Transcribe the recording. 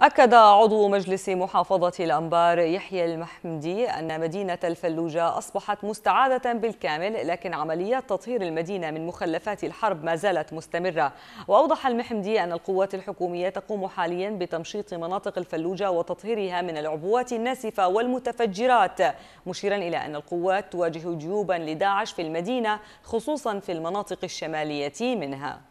أكد عضو مجلس محافظة الأنبار يحيى المحمدي أن مدينة الفلوجة أصبحت مستعادة بالكامل لكن عمليات تطهير المدينة من مخلفات الحرب ما زالت مستمرة وأوضح المحمدي أن القوات الحكومية تقوم حاليا بتمشيط مناطق الفلوجة وتطهيرها من العبوات الناسفة والمتفجرات مشيرا إلى أن القوات تواجه جيوبا لداعش في المدينة خصوصا في المناطق الشمالية منها